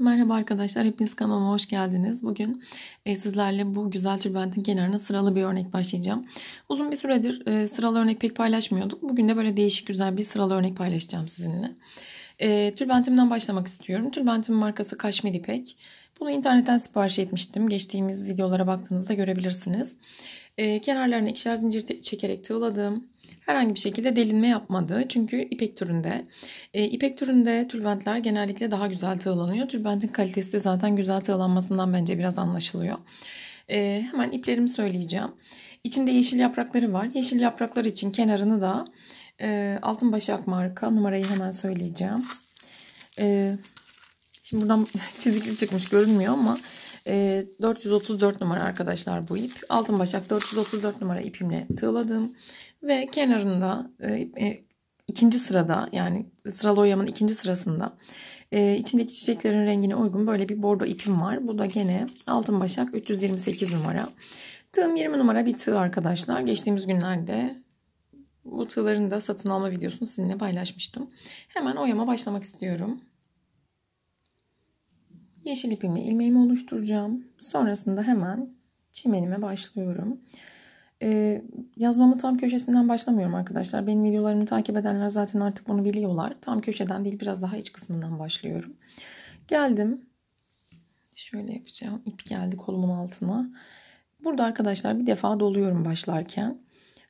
Merhaba arkadaşlar, hepiniz kanalıma hoş geldiniz. Bugün e, sizlerle bu güzel tülbentin kenarına sıralı bir örnek başlayacağım. Uzun bir süredir e, sıralı örnek pek paylaşmıyorduk. Bugün de böyle değişik güzel bir sıralı örnek paylaşacağım sizinle. E, tülbentimden başlamak istiyorum. Tülbentimin markası Kaşmir İpek. Bunu internetten sipariş etmiştim. Geçtiğimiz videolara baktığınızda görebilirsiniz. Kenarlarına ikişer zincir çekerek tığladım herhangi bir şekilde delinme yapmadı. Çünkü ipek türünde. E, ipek türünde tülbentler genellikle daha güzel tığlanıyor. Tülbentin kalitesi de zaten güzel tığlanmasından bence biraz anlaşılıyor. E, hemen iplerimi söyleyeceğim. İçinde yeşil yaprakları var. Yeşil yapraklar için kenarını da e, altın başak marka numarayı hemen söyleyeceğim. E, şimdi buradan çizikli çıkmış görünmüyor ama e, 434 numara arkadaşlar bu ip. Altın başak 434 numara ipimle tığladım. Ve kenarında e, e, ikinci sırada yani sıralı oyamın ikinci sırasında e, içindeki çiçeklerin rengine uygun böyle bir bordo ipim var. Bu da gene altın başak 328 numara. Tığım 20 numara bir tığ arkadaşlar. Geçtiğimiz günlerde bu tığların da satın alma videosunu sizinle paylaşmıştım. Hemen oyama başlamak istiyorum. Yeşil ipimle ilmeğimi oluşturacağım. Sonrasında hemen çimenime başlıyorum. E, yazmamı tam köşesinden başlamıyorum arkadaşlar. Benim videolarımı takip edenler zaten artık bunu biliyorlar. Tam köşeden değil biraz daha iç kısmından başlıyorum. Geldim. Şöyle yapacağım. İp geldi kolumun altına. Burada arkadaşlar bir defa doluyorum başlarken.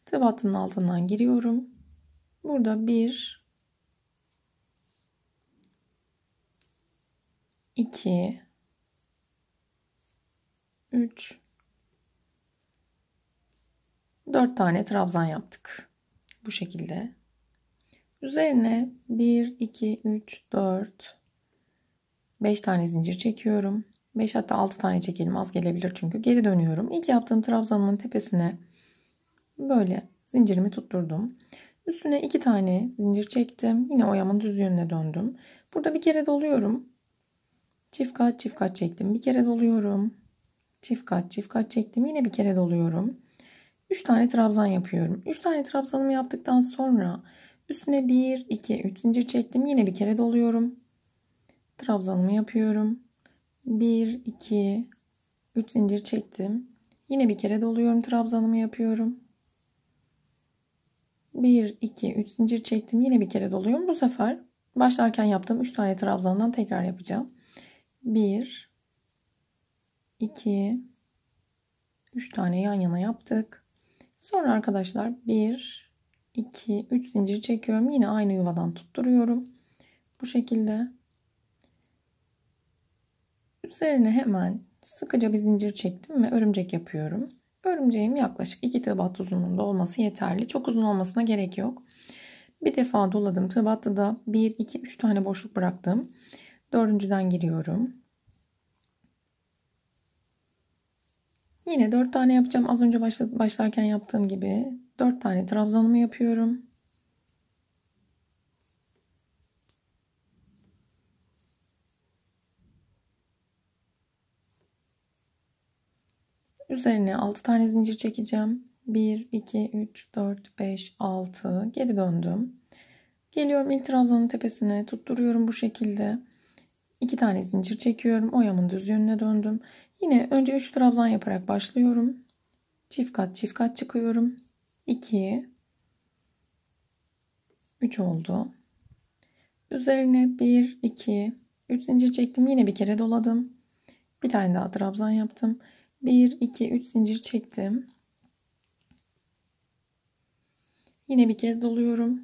Tığ hattının altından giriyorum. Burada bir, iki, üç. 4 tane trabzan yaptık. Bu şekilde. Üzerine 1, 2, 3, 4, 5 tane zincir çekiyorum. 5 hatta 6 tane çekelim az gelebilir çünkü. Geri dönüyorum. İlk yaptığım trabzanımın tepesine böyle zincirimi tutturdum. Üstüne 2 tane zincir çektim. Yine oyamın düz yönüne döndüm. Burada bir kere doluyorum. Çift kat çift kat çektim. Bir kere doluyorum. Çift kat çift kat çektim. Yine bir kere doluyorum. 3 tane trabzan yapıyorum. 3 tane trabzanımı yaptıktan sonra üstüne 1, 2, 3 zincir çektim. Yine bir kere doluyorum. Trabzanımı yapıyorum. 1, 2, 3 zincir çektim. Yine bir kere doluyorum. Trabzanımı yapıyorum. 1, 2, 3 zincir çektim. Yine bir kere doluyorum. Bu sefer başlarken yaptığım 3 tane trabzandan tekrar yapacağım. 1, 2, 3 tane yan yana yaptık. Sonra arkadaşlar 1, 2, 3 zincir çekiyorum. Yine aynı yuvadan tutturuyorum. Bu şekilde. Üzerine hemen sıkıca bir zincir çektim ve örümcek yapıyorum. Örümceğim yaklaşık 2 tığbat uzunluğunda olması yeterli. Çok uzun olmasına gerek yok. Bir defa doladım. Tığbatta da 1, 2, 3 tane boşluk bıraktım. Dördüncüden giriyorum. Yine 4 tane yapacağım. Az önce başlarken yaptığım gibi 4 tane trabzanımı yapıyorum. Üzerine 6 tane zincir çekeceğim. 1, 2, 3, 4, 5, 6. Geri döndüm. Geliyorum ilk trabzanın tepesine tutturuyorum bu şekilde. 2 tane zincir çekiyorum. Oyamın düz yönüne döndüm. Yine önce 3 trabzan yaparak başlıyorum. Çift kat çift kat çıkıyorum. 2 3 oldu. Üzerine 1 2 3 zincir çektim. Yine bir kere doladım. Bir tane daha trabzan yaptım. 1 2 3 zincir çektim. Yine bir kez doluyorum.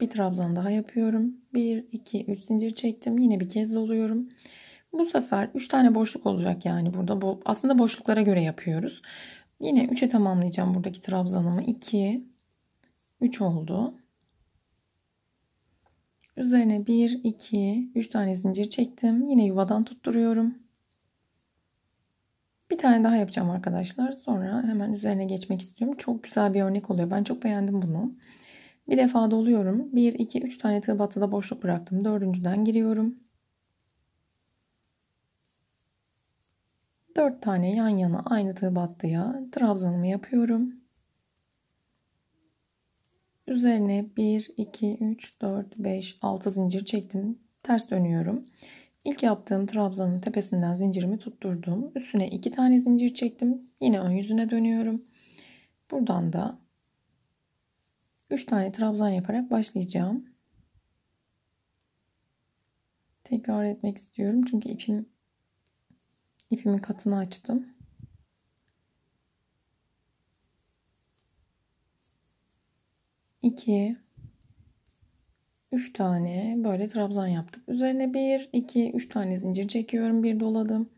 Bir trabzan daha yapıyorum. 1 2 3 zincir çektim. Yine bir kez doluyorum. Bu sefer 3 tane boşluk olacak yani burada. Bu, aslında boşluklara göre yapıyoruz. Yine 3'e tamamlayacağım buradaki trabzanımı. 2, 3 oldu. Üzerine 1, 2, 3 tane zincir çektim. Yine yuvadan tutturuyorum. Bir tane daha yapacağım arkadaşlar. Sonra hemen üzerine geçmek istiyorum. Çok güzel bir örnek oluyor. Ben çok beğendim bunu. Bir defa doluyorum. 1, 2, 3 tane tığ batıda boşluk bıraktım. Dördüncüden giriyorum. 4 tane yan yana aynı tığ battıya trabzanımı yapıyorum. Üzerine 1, 2, 3, 4, 5, 6 zincir çektim. Ters dönüyorum. İlk yaptığım trabzanın tepesinden zincirimi tutturdum. Üstüne 2 tane zincir çektim. Yine ön yüzüne dönüyorum. Buradan da 3 tane trabzan yaparak başlayacağım. Tekrar etmek istiyorum çünkü ipim ipimin katını açtım. İki, üç tane böyle trabzan yaptık. Üzerine bir, iki, üç tane zincir çekiyorum. Bir doladım.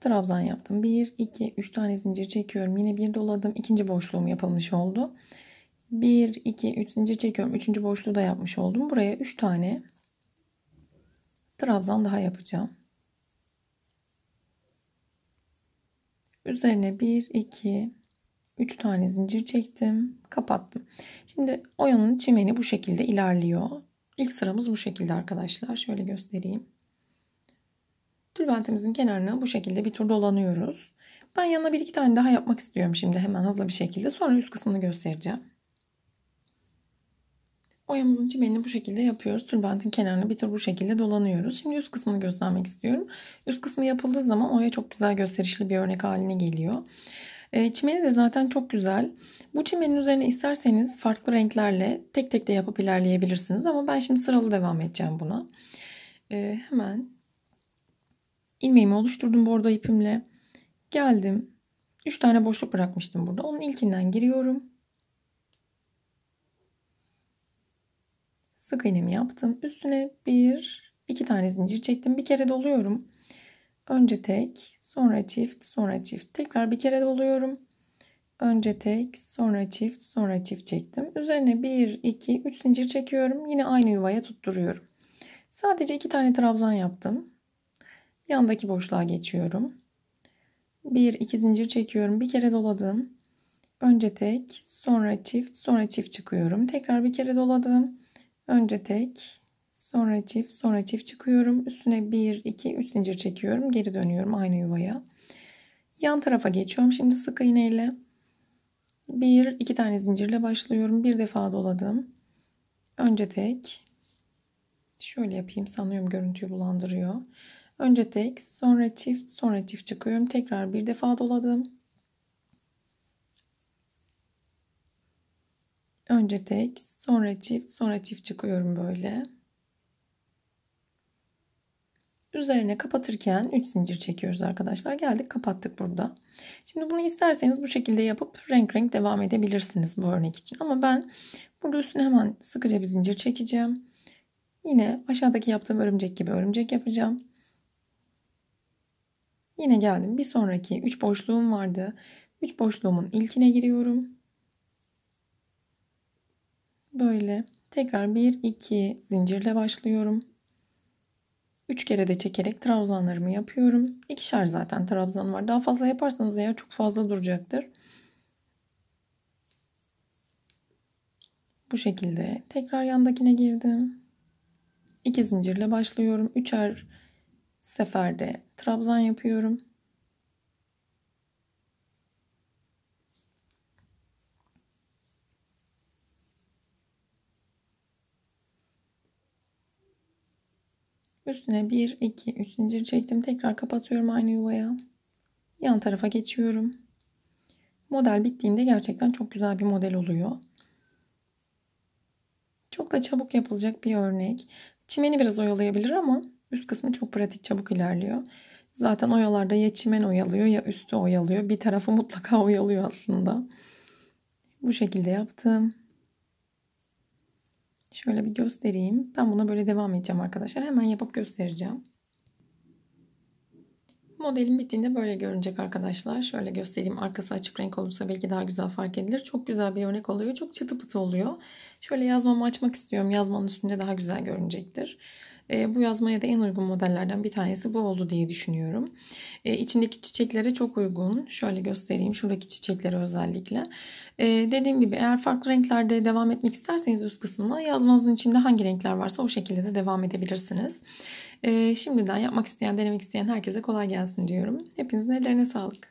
Trabzan yaptım. Bir, iki, üç tane zincir çekiyorum. Yine bir doladım. İkinci boşluğum yapılmış oldu. Bir, iki, üç zincir çekiyorum. Üçüncü boşluğu da yapmış oldum. Buraya üç tane trabzan daha yapacağım. Üzerine 1, 2, 3 tane zincir çektim. Kapattım. Şimdi oyunun çimeni bu şekilde ilerliyor. İlk sıramız bu şekilde arkadaşlar. Şöyle göstereyim. Tülbentimizin kenarını bu şekilde bir tur dolanıyoruz. Ben yanına bir iki tane daha yapmak istiyorum şimdi hemen hızlı bir şekilde. Sonra üst kısmını göstereceğim. Boyamızın çimenini bu şekilde yapıyoruz. Tülbentin kenarını bir tür bu şekilde dolanıyoruz. Şimdi üst kısmını göstermek istiyorum. Üst kısmı yapıldığı zaman oraya çok güzel gösterişli bir örnek haline geliyor. Ee, çimeni de zaten çok güzel. Bu çimenin üzerine isterseniz farklı renklerle tek tek de yapıp ilerleyebilirsiniz. Ama ben şimdi sıralı devam edeceğim buna. Ee, hemen ilmeğimi oluşturdum bordo ipimle. Geldim. 3 tane boşluk bırakmıştım burada. Onun ilkinden giriyorum. sık iğnemi yaptım. Üstüne bir, iki tane zincir çektim. Bir kere doluyorum. Önce tek, sonra çift, sonra çift. Tekrar bir kere doluyorum. Önce tek, sonra çift, sonra çift çektim. Üzerine 1, 2, 3 zincir çekiyorum. Yine aynı yuvaya tutturuyorum. Sadece 2 tane trabzan yaptım. Yandaki boşluğa geçiyorum. 1, 2 zincir çekiyorum. Bir kere doladım. Önce tek, sonra çift, sonra çift çıkıyorum. Tekrar bir kere doladım. Önce tek, sonra çift, sonra çift çıkıyorum. Üstüne 1, 2, 3 zincir çekiyorum. Geri dönüyorum aynı yuvaya. Yan tarafa geçiyorum. Şimdi sık iğneyle 1, 2 tane zincirle başlıyorum. Bir defa doladım. Önce tek. Şöyle yapayım sanıyorum görüntüyü bulandırıyor. Önce tek, sonra çift, sonra çift çıkıyorum. Tekrar bir defa doladım. Önce tek, sonra çift, sonra çift çıkıyorum böyle. Üzerine kapatırken 3 zincir çekiyoruz arkadaşlar. Geldik kapattık burada. Şimdi bunu isterseniz bu şekilde yapıp renk renk devam edebilirsiniz bu örnek için. Ama ben burada üstüne hemen sıkıca bir zincir çekeceğim. Yine aşağıdaki yaptığım örümcek gibi örümcek yapacağım. Yine geldim. Bir sonraki 3 boşluğum vardı. 3 boşluğumun ilkine giriyorum. Böyle. Tekrar 1 2 zincirle başlıyorum. 3 kere de çekerek trabzanlarımı yapıyorum. İkişer zaten trabzan var. Daha fazla yaparsanız eğer çok fazla duracaktır. Bu şekilde tekrar yandakine girdim. 2 zincirle başlıyorum. Üçer seferde trabzan yapıyorum. Üstüne 1, 2, 3 zincir çektim. Tekrar kapatıyorum aynı yuvaya. Yan tarafa geçiyorum. Model bittiğinde gerçekten çok güzel bir model oluyor. Çok da çabuk yapılacak bir örnek. Çimeni biraz oyalayabilir ama üst kısmı çok pratik çabuk ilerliyor. Zaten oyalarda ya çimen oyalıyor ya üstü oyalıyor. Bir tarafı mutlaka oyalıyor aslında. Bu şekilde yaptım. Şöyle bir göstereyim. Ben buna böyle devam edeceğim arkadaşlar. Hemen yapıp göstereceğim. Modelin bittiğinde böyle görünecek arkadaşlar. Şöyle göstereyim. Arkası açık renk olursa belki daha güzel fark edilir. Çok güzel bir örnek oluyor. Çok çıtı pıtı oluyor. Şöyle yazmamı açmak istiyorum. Yazmanın üstünde daha güzel görünecektir. E, bu yazmaya da en uygun modellerden bir tanesi bu oldu diye düşünüyorum. E, içindeki çiçeklere çok uygun. Şöyle göstereyim şuradaki çiçeklere özellikle. E, dediğim gibi eğer farklı renklerde devam etmek isterseniz üst kısmına yazmanızın içinde hangi renkler varsa o şekilde de devam edebilirsiniz. E, şimdiden yapmak isteyen, denemek isteyen herkese kolay gelsin diyorum. Hepinizin ellerine sağlık.